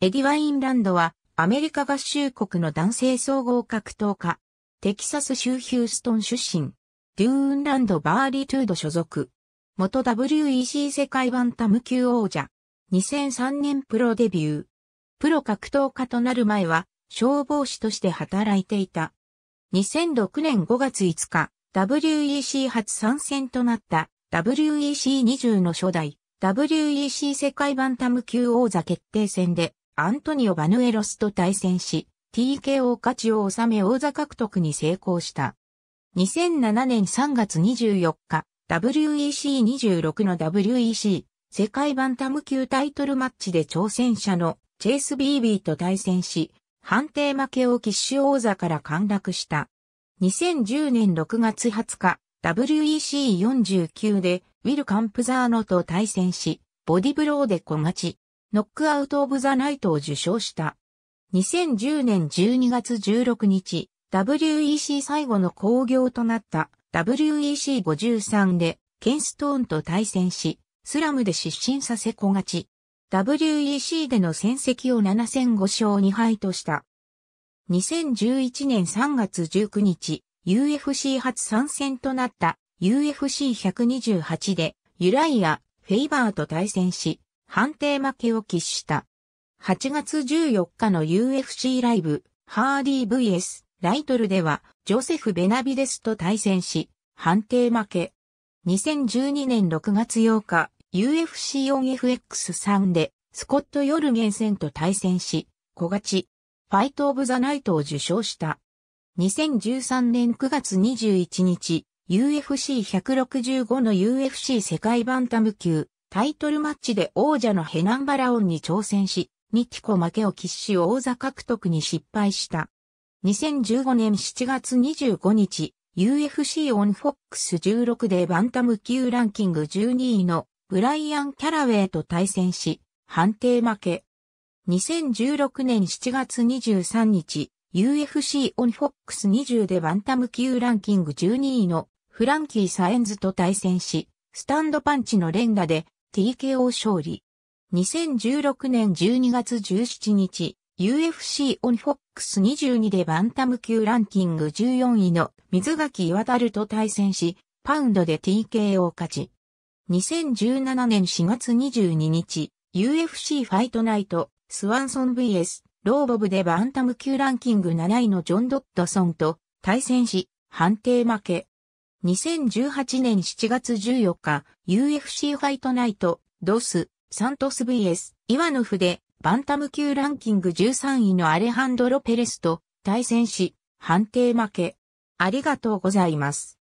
エディ・ワインランドは、アメリカ合衆国の男性総合格闘家。テキサス州ヒューストン出身。デューンランド・バーリトゥード所属。元 WEC 世界版タム級王者。2003年プロデビュー。プロ格闘家となる前は、消防士として働いていた。2006年5月5日、WEC 初参戦となった WEC20 の初代 WEC 世界版タム級王座決定戦でアントニオ・バヌエロスと対戦し、TKO 勝ちを収め王座獲得に成功した。2007年3月24日、WEC26 の WEC 世界バンタム級タイトルマッチで挑戦者のチェイス・ビービーと対戦し、判定負けをキッシュ王座から陥落した。2010年6月20日、WEC49 でウィル・カンプザーノと対戦し、ボディブローで小勝ち。ノックアウト・オブ・ザ・ナイトを受賞した。2010年12月16日、WEC 最後の興行となった WEC53 でケンストーンと対戦し、スラムで失神させ小勝ち。WEC での戦績を7戦5勝2敗とした。2011年3月19日、UFC 初参戦となった UFC128 でユライア、フェイバーと対戦し、判定負けを喫した。8月14日の UFC ライブ、ハーディー VS ライトルでは、ジョセフ・ベナビデスと対戦し、判定負け。2012年6月8日、UFC4FX3 で、スコット・ヨルゲンセンと対戦し、小勝ち、ファイト・オブ・ザ・ナイトを受賞した。2013年9月21日、UFC165 の UFC 世界バンタム級タイトルマッチで王者のヘナンバラオンに挑戦し、ニティコ負けを喫し王座獲得に失敗した。2015年7月25日、UFC オンフォックス16でバンタム級ランキング12位のブライアン・キャラウェイと対戦し、判定負け。2016年7月23日、UFC オンフォックス20でバンタム級ランキング12位のフランキー・サエンズと対戦し、スタンドパンチの連打で TKO 勝利。2016年12月17日、UFC オンフォックス22でバンタム級ランキング14位の水垣岩ると対戦し、パウンドで TKO 勝ち。2017年4月22日、UFC ファイトナイト、スワンソン VS、ローボブでバンタム級ランキング7位のジョン・ドッドソンと対戦し、判定負け。2018年7月14日、UFC ファイトナイト、ドス、サントス VS、イワノフで、バンタム級ランキング13位のアレハンドロ・ペレスと対戦し、判定負け。ありがとうございます。